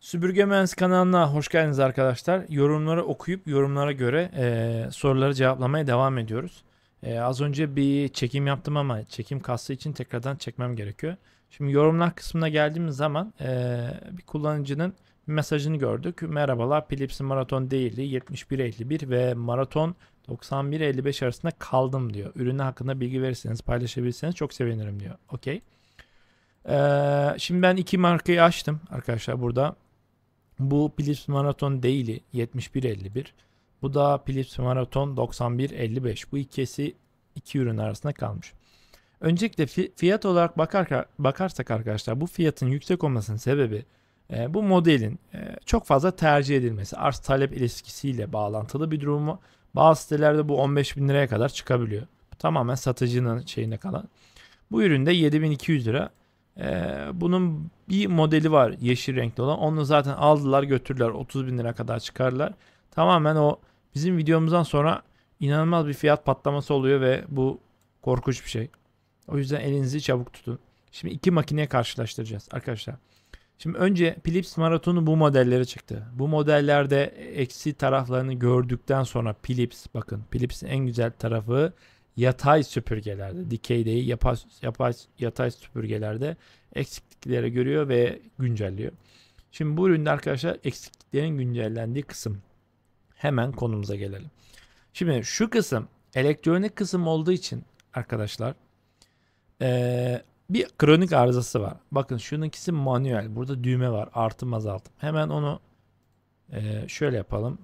Sübürge Mühendis kanalına hoş geldiniz arkadaşlar. Yorumları okuyup yorumlara göre e, soruları cevaplamaya devam ediyoruz. E, az önce bir çekim yaptım ama çekim kastı için tekrardan çekmem gerekiyor. Şimdi yorumlar kısmına geldiğimiz zaman e, bir kullanıcının mesajını gördük. Merhabalar Philips'in maraton değildi 71.51 ve maraton 91.55 arasında kaldım diyor. Ürünü hakkında bilgi verirseniz paylaşabilirseniz çok sevinirim diyor. Okey. Ee, şimdi ben iki markayı açtım arkadaşlar burada. Bu Philips Marathon Daily 71.51. Bu da Philips Marathon 91.55. Bu ikisi iki ürün arasında kalmış. Öncelikle fiyat olarak bakar, bakarsak arkadaşlar bu fiyatın yüksek olmasının sebebi e, bu modelin e, çok fazla tercih edilmesi. Arz talep ilişkisiyle bağlantılı bir durumu. Bazı sitelerde bu 15 bin liraya kadar çıkabiliyor. tamamen satıcının şeyine kalan. Bu üründe 7200 lira ee, bunun bir modeli var yeşil renkli olan. Onu zaten aldılar götürdüler 30 bin lira kadar çıkarlar. Tamamen o bizim videomuzdan sonra inanılmaz bir fiyat patlaması oluyor ve bu korkunç bir şey. O yüzden elinizi çabuk tutun. Şimdi iki makineye karşılaştıracağız arkadaşlar. Şimdi önce Philips maratonu bu modellere çıktı. Bu modellerde eksi taraflarını gördükten sonra Philips bakın Philips'in en güzel tarafı yatay süpürgelerde, dikeydeyi yapay, yapay, yatay süpürgelerde eksiklikleri görüyor ve güncelliyor. Şimdi bu üründe arkadaşlar eksikliklerin güncellendiği kısım. Hemen konumuza gelelim. Şimdi şu kısım elektronik kısım olduğu için arkadaşlar ee, bir kronik arızası var. Bakın şununkisi manuel. Burada düğme var. Artım azaltım. Hemen onu e, şöyle yapalım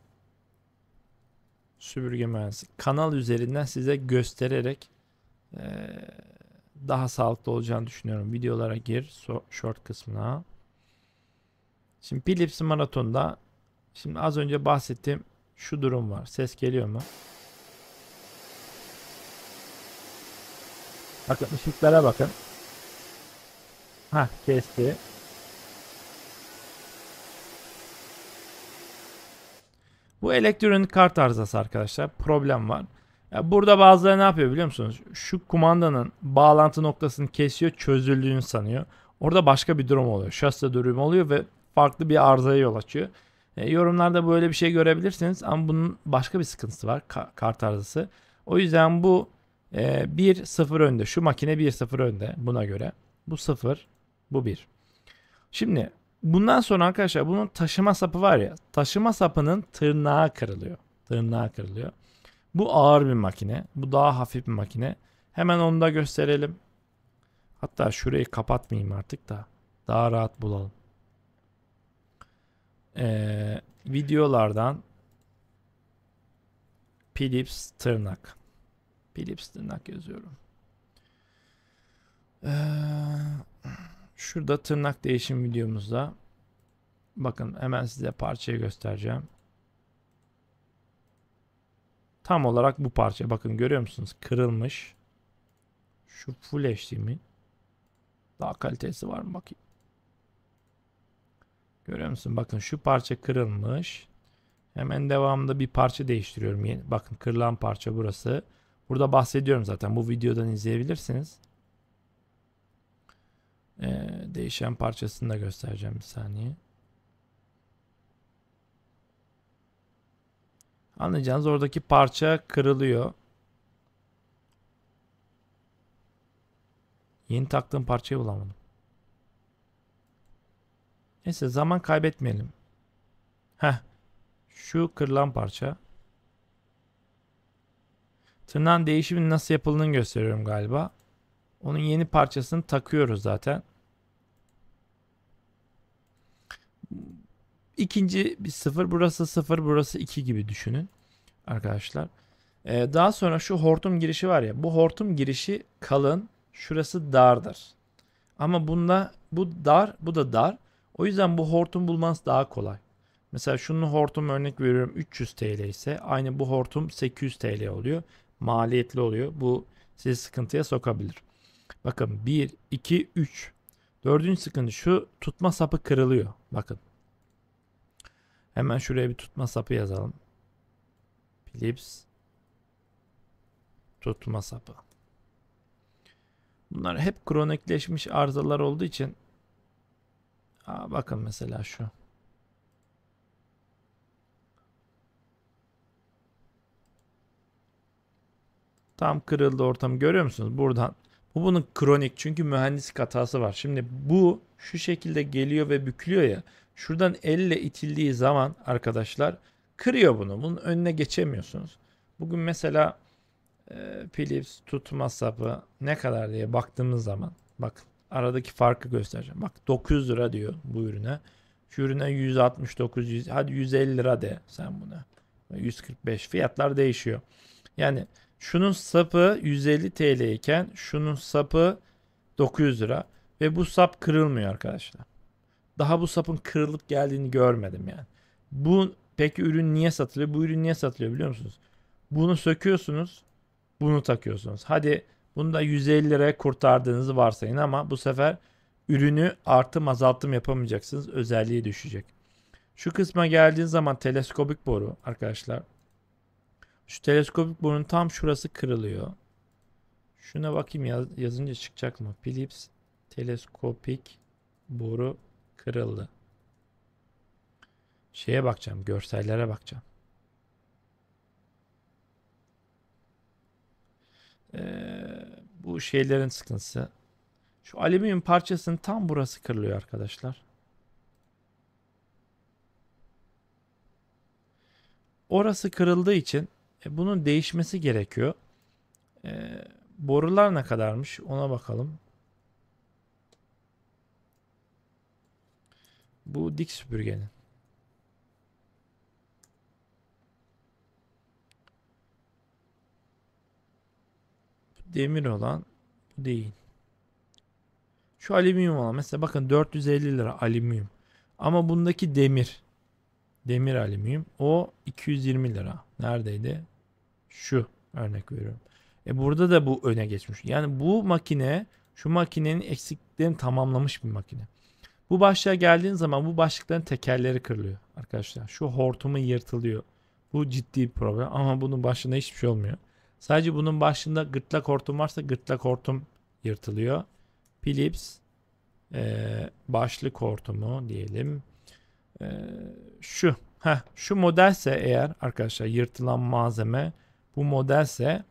süpürge mühendisi. Kanal üzerinden size göstererek e, daha sağlıklı olacağını düşünüyorum. Videolara gir so short kısmına. Şimdi Philips maratonda şimdi az önce bahsettiğim şu durum var. Ses geliyor mu? Bakın ışıklara bakın. Ha kesti. Bu elektronik kart arızası arkadaşlar. Problem var. burada bazıları ne yapıyor biliyor musunuz? Şu kumandanın bağlantı noktasını kesiyor, çözüldüğünü sanıyor. Orada başka bir durum oluyor. Şasla durum oluyor ve farklı bir arızaya yol açıyor. E, yorumlarda böyle bir şey görebilirsiniz ama bunun başka bir sıkıntısı var. Ka- kart arızası. O yüzden bu e, 1-0 önde. Şu makine 1-0 önde buna göre. Bu 0, bu 1. Şimdi Bundan sonra arkadaşlar bunun taşıma sapı var ya. Taşıma sapının tırnağı kırılıyor. Tırnağı kırılıyor. Bu ağır bir makine. Bu daha hafif bir makine. Hemen onu da gösterelim. Hatta şurayı kapatmayayım artık da. Daha rahat bulalım. Ee, videolardan Philips tırnak. Philips tırnak yazıyorum. Ee, Şurada tırnak değişim videomuzda bakın hemen size parçayı göstereceğim. Tam olarak bu parça bakın görüyor musunuz? Kırılmış. Şu full HD mi? Daha kalitesi var mı bakayım. Görüyor musun? Bakın şu parça kırılmış. Hemen devamında bir parça değiştiriyorum. Bakın kırılan parça burası. Burada bahsediyorum zaten. Bu videodan izleyebilirsiniz değişen parçasını da göstereceğim bir saniye. Anlayacağınız oradaki parça kırılıyor. Yeni taktığım parçayı bulamadım. Neyse zaman kaybetmeyelim. Heh. Şu kırılan parça. Tırnağın değişiminin nasıl yapıldığını gösteriyorum galiba. Onun yeni parçasını takıyoruz zaten. ikinci bir sıfır burası sıfır burası iki gibi düşünün arkadaşlar. Ee, daha sonra şu hortum girişi var ya bu hortum girişi kalın şurası dardır. Ama bunda bu dar bu da dar. O yüzden bu hortum bulmanız daha kolay. Mesela şunun hortum örnek veriyorum 300 TL ise aynı bu hortum 800 TL oluyor. Maliyetli oluyor. Bu sizi sıkıntıya sokabilir. Bakın 1, 2, 3. Dördüncü sıkıntı şu tutma sapı kırılıyor. Bakın Hemen şuraya bir tutma sapı yazalım. Philips tutma sapı. Bunlar hep kronikleşmiş arızalar olduğu için Aa, bakın mesela şu. Tam kırıldı ortam görüyor musunuz? Buradan. Bu bunun kronik çünkü mühendislik hatası var. Şimdi bu şu şekilde geliyor ve bükülüyor ya. Şuradan elle itildiği zaman arkadaşlar kırıyor bunu. Bunun önüne geçemiyorsunuz. Bugün mesela e, Philips tutma sapı ne kadar diye baktığımız zaman bak aradaki farkı göstereceğim. Bak 900 lira diyor bu ürüne. Şu ürüne 169 100, hadi 150 lira de sen buna. 145 fiyatlar değişiyor. Yani şunun sapı 150 TL iken şunun sapı 900 lira ve bu sap kırılmıyor arkadaşlar daha bu sapın kırılıp geldiğini görmedim yani. Bu peki ürün niye satılıyor? Bu ürün niye satılıyor biliyor musunuz? Bunu söküyorsunuz, bunu takıyorsunuz. Hadi bunu da 150 liraya kurtardığınızı varsayın ama bu sefer ürünü artım azaltım yapamayacaksınız. Özelliği düşecek. Şu kısma geldiğiniz zaman teleskopik boru arkadaşlar. Şu teleskopik borunun tam şurası kırılıyor. Şuna bakayım yaz, yazınca çıkacak mı? Philips teleskopik boru Kırıldı. Şeye bakacağım. Görsellere bakacağım. Ee, bu şeylerin sıkıntısı. Şu alüminyum parçasının tam burası kırılıyor arkadaşlar. Orası kırıldığı için e, bunun değişmesi gerekiyor. E, borular ne kadarmış ona bakalım. Bu dik süpürgenin. demir olan bu değil. Şu alüminyum olan mesela bakın 450 lira alüminyum. Ama bundaki demir. Demir alüminyum. O 220 lira. Neredeydi? Şu örnek veriyorum. E burada da bu öne geçmiş. Yani bu makine şu makinenin eksiklerini tamamlamış bir makine. Bu başlığa geldiğin zaman bu başlıkların tekerleri kırılıyor arkadaşlar. Şu hortumu yırtılıyor. Bu ciddi bir problem ama bunun başına hiçbir şey olmuyor. Sadece bunun başında gırtlak hortum varsa gırtlak hortum yırtılıyor. Philips e, başlık hortumu diyelim. E, şu. Heh, şu modelse eğer arkadaşlar yırtılan malzeme bu modelse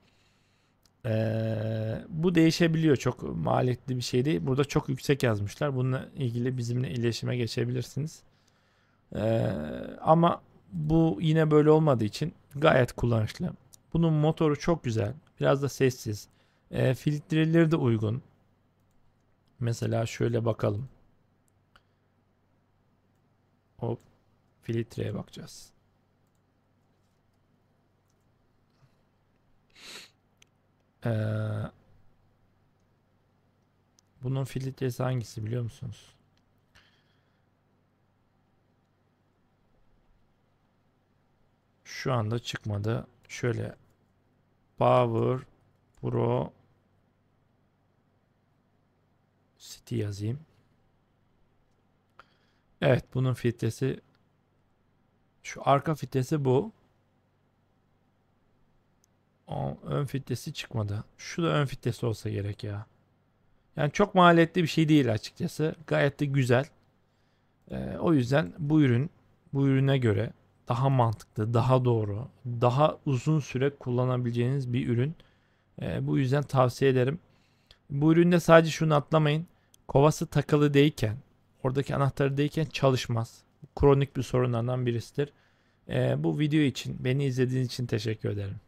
ee, bu değişebiliyor çok maliyetli bir şeydi. Burada çok yüksek yazmışlar. Bununla ilgili bizimle iletişime geçebilirsiniz. Ee, ama bu yine böyle olmadığı için gayet kullanışlı. Bunun motoru çok güzel. Biraz da sessiz. Ee, filtreleri de uygun. Mesela şöyle bakalım. Hop filtreye bakacağız. Ee, bunun filtresi hangisi biliyor musunuz? Şu anda çıkmadı. Şöyle Power Pro City yazayım. Evet bunun filtresi şu arka filtresi bu ön fitlesi çıkmadı. Şu da ön fitlesi olsa gerek ya. Yani çok maliyetli bir şey değil açıkçası. Gayet de güzel. Ee, o yüzden bu ürün bu ürüne göre daha mantıklı, daha doğru, daha uzun süre kullanabileceğiniz bir ürün. Ee, bu yüzden tavsiye ederim. Bu üründe sadece şunu atlamayın. Kovası takılı değilken, oradaki anahtarı değilken çalışmaz. Kronik bir sorunlardan birisidir. Ee, bu video için, beni izlediğiniz için teşekkür ederim.